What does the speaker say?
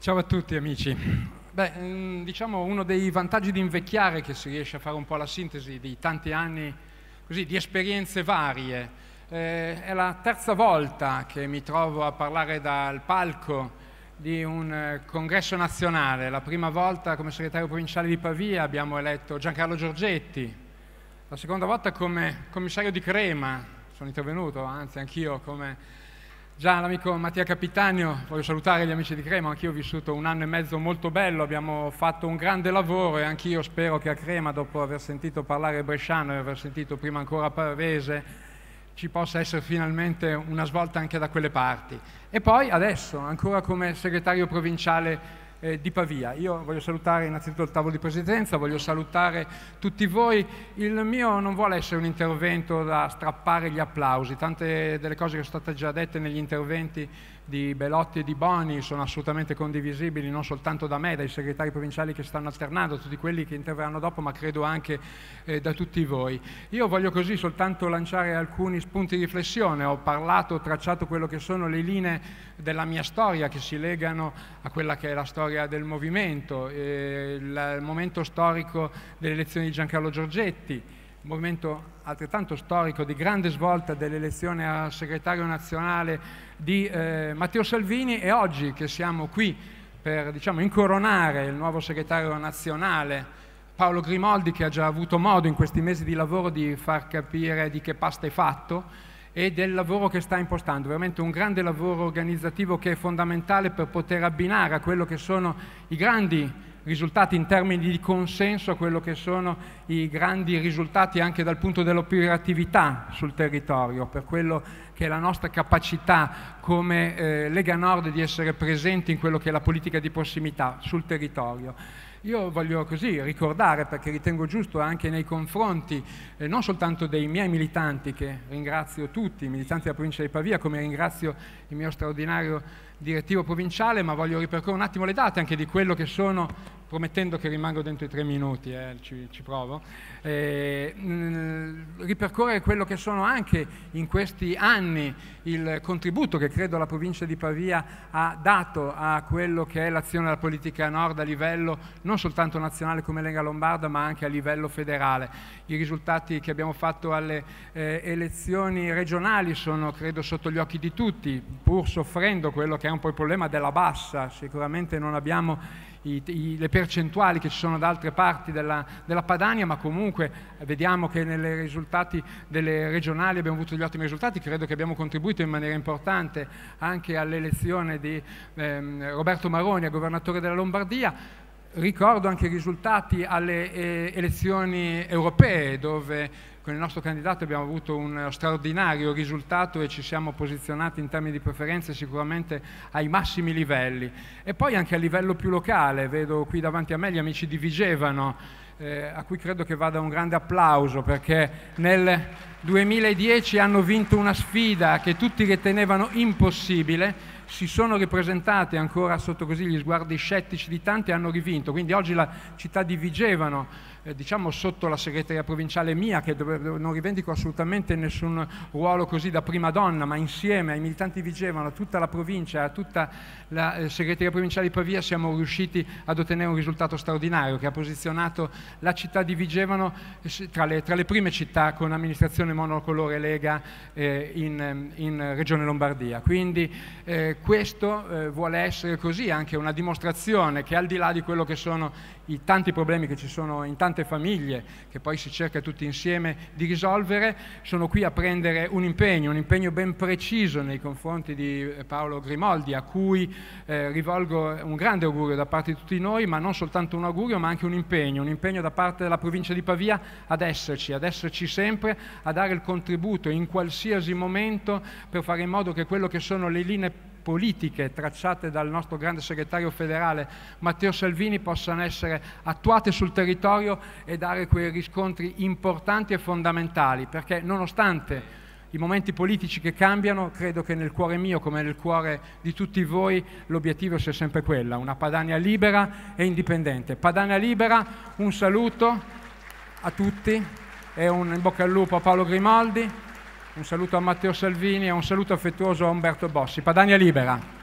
Ciao a tutti amici. Beh, mm, diciamo uno dei vantaggi di invecchiare è che si riesce a fare un po' la sintesi di tanti anni così, di esperienze varie. Eh, è la terza volta che mi trovo a parlare dal palco di un eh, congresso nazionale. La prima volta come segretario provinciale di Pavia abbiamo eletto Giancarlo Giorgetti, la seconda volta come commissario di Crema, sono intervenuto anzi anch'io come Già l'amico Mattia Capitanio, voglio salutare gli amici di Crema, anch'io ho vissuto un anno e mezzo molto bello, abbiamo fatto un grande lavoro e anch'io spero che a Crema, dopo aver sentito parlare bresciano e aver sentito prima ancora parvese, ci possa essere finalmente una svolta anche da quelle parti. E poi adesso, ancora come segretario provinciale eh, di Pavia. Io voglio salutare innanzitutto il tavolo di presidenza, voglio salutare tutti voi. Il mio non vuole essere un intervento da strappare gli applausi, tante delle cose che sono state già dette negli interventi di Belotti e di Boni sono assolutamente condivisibili non soltanto da me, dai segretari provinciali che stanno alternando, tutti quelli che interverranno dopo, ma credo anche eh, da tutti voi. Io voglio così soltanto lanciare alcuni spunti di riflessione, ho parlato, ho tracciato quello che sono le linee della mia storia che si legano a quella che è la storia storia del movimento, eh, il momento storico delle elezioni di Giancarlo Giorgetti, il momento altrettanto storico di grande svolta dell'elezione a segretario nazionale di eh, Matteo Salvini e oggi che siamo qui per diciamo, incoronare il nuovo segretario nazionale Paolo Grimoldi che ha già avuto modo in questi mesi di lavoro di far capire di che pasta è fatto e del lavoro che sta impostando, veramente un grande lavoro organizzativo che è fondamentale per poter abbinare a quello che sono i grandi risultati in termini di consenso a quello che sono i grandi risultati anche dal punto dell'operatività sul territorio, per quello che è la nostra capacità come eh, Lega Nord di essere presenti in quello che è la politica di prossimità sul territorio. Io voglio così ricordare, perché ritengo giusto anche nei confronti eh, non soltanto dei miei militanti, che ringrazio tutti, i militanti della provincia di Pavia, come ringrazio il mio straordinario direttivo provinciale, ma voglio ripercorrere un attimo le date anche di quello che sono promettendo che rimango dentro i tre minuti, eh, ci, ci, provo, eh, mh, ripercorrere quello che sono anche in questi anni il contributo che credo la provincia di Pavia ha dato a quello che è l'azione della politica nord a livello non soltanto nazionale come Lega Lombarda ma anche a livello federale. I risultati che abbiamo fatto alle eh, elezioni regionali sono credo sotto gli occhi di tutti, pur soffrendo quello che è un po' il problema della bassa, sicuramente non abbiamo i, i, le percentuali che ci sono da altre parti della, della Padania, ma comunque eh, vediamo che nei risultati delle regionali abbiamo avuto degli ottimi risultati, credo che abbiamo contribuito in maniera importante anche all'elezione di ehm, Roberto Maroni a governatore della Lombardia. Ricordo anche i risultati alle eh, elezioni europee dove con il nostro candidato abbiamo avuto un straordinario risultato e ci siamo posizionati in termini di preferenze sicuramente ai massimi livelli. E poi anche a livello più locale, vedo qui davanti a me gli amici di Vigevano, eh, a cui credo che vada un grande applauso perché nel, 2010 hanno vinto una sfida che tutti ritenevano impossibile, si sono ripresentate ancora sotto così gli sguardi scettici di tanti e hanno rivinto, quindi oggi la città di Vigevano, eh, diciamo sotto la segreteria provinciale mia, che dove, dove non rivendico assolutamente nessun ruolo così da prima donna, ma insieme ai militanti di Vigevano, a tutta la provincia, a tutta la eh, segreteria provinciale di Pavia siamo riusciti ad ottenere un risultato straordinario che ha posizionato la città di Vigevano eh, tra le, tra le prime città con amministrazione produzione monocolore Lega eh, in, ehm, in, Regione Lombardia. Quindi eh, questo eh, vuole essere così anche una dimostrazione che al di là di quello che sono i tanti problemi che ci sono in tante famiglie, che poi si cerca tutti insieme di risolvere, sono qui a prendere un impegno, un impegno ben preciso nei confronti di eh, Paolo Grimoldi, a cui eh, rivolgo un grande augurio da parte di tutti noi, ma non soltanto un augurio, ma anche un impegno, un impegno da parte della provincia di Pavia ad esserci, ad esserci sempre, a dare il contributo in qualsiasi momento per fare in modo che quello che sono le linee politiche tracciate dal nostro grande segretario federale Matteo Salvini possano essere attuate sul territorio e dare quei riscontri importanti e fondamentali, perché nonostante i momenti politici che cambiano, credo che nel cuore mio, come nel cuore di tutti voi, l'obiettivo sia sempre quella, una Padania libera e indipendente. Padania libera, un saluto a tutti e un in bocca al lupo a Paolo Grimoldi. Un saluto a Matteo Salvini e un saluto affettuoso a Umberto Bossi. Padania Libera.